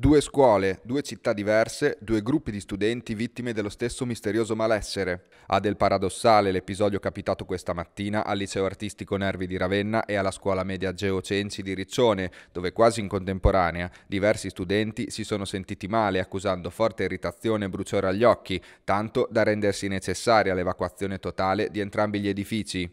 Due scuole, due città diverse, due gruppi di studenti vittime dello stesso misterioso malessere. Ha del paradossale l'episodio capitato questa mattina al liceo artistico Nervi di Ravenna e alla scuola media Geocenci di Riccione, dove quasi in contemporanea diversi studenti si sono sentiti male accusando forte irritazione e bruciore agli occhi, tanto da rendersi necessaria l'evacuazione totale di entrambi gli edifici.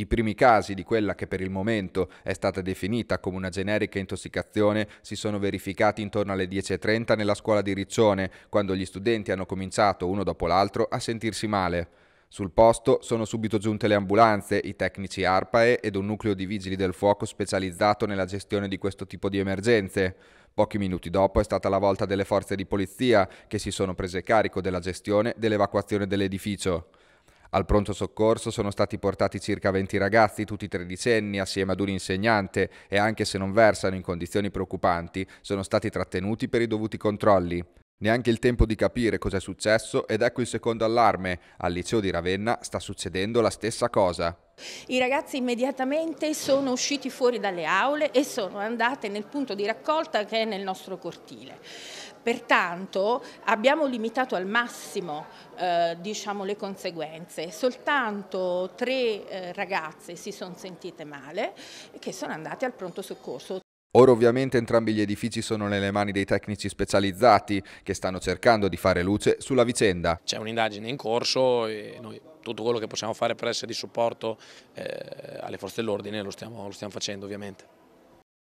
I primi casi di quella che per il momento è stata definita come una generica intossicazione si sono verificati intorno alle 10.30 nella scuola di Riccione, quando gli studenti hanno cominciato uno dopo l'altro a sentirsi male. Sul posto sono subito giunte le ambulanze, i tecnici ARPAE ed un nucleo di vigili del fuoco specializzato nella gestione di questo tipo di emergenze. Pochi minuti dopo è stata la volta delle forze di polizia che si sono prese carico della gestione dell'evacuazione dell'edificio. Al pronto soccorso sono stati portati circa 20 ragazzi, tutti tredicenni, assieme ad un insegnante e anche se non versano in condizioni preoccupanti, sono stati trattenuti per i dovuti controlli. Neanche il tempo di capire cosa è successo ed ecco il secondo allarme. Al liceo di Ravenna sta succedendo la stessa cosa. I ragazzi immediatamente sono usciti fuori dalle aule e sono andati nel punto di raccolta che è nel nostro cortile. Pertanto abbiamo limitato al massimo eh, diciamo, le conseguenze, soltanto tre eh, ragazze si sono sentite male e che sono andate al pronto soccorso. Ora ovviamente entrambi gli edifici sono nelle mani dei tecnici specializzati che stanno cercando di fare luce sulla vicenda. C'è un'indagine in corso e noi tutto quello che possiamo fare per essere di supporto eh, alle forze dell'ordine lo lo stiamo facendo ovviamente.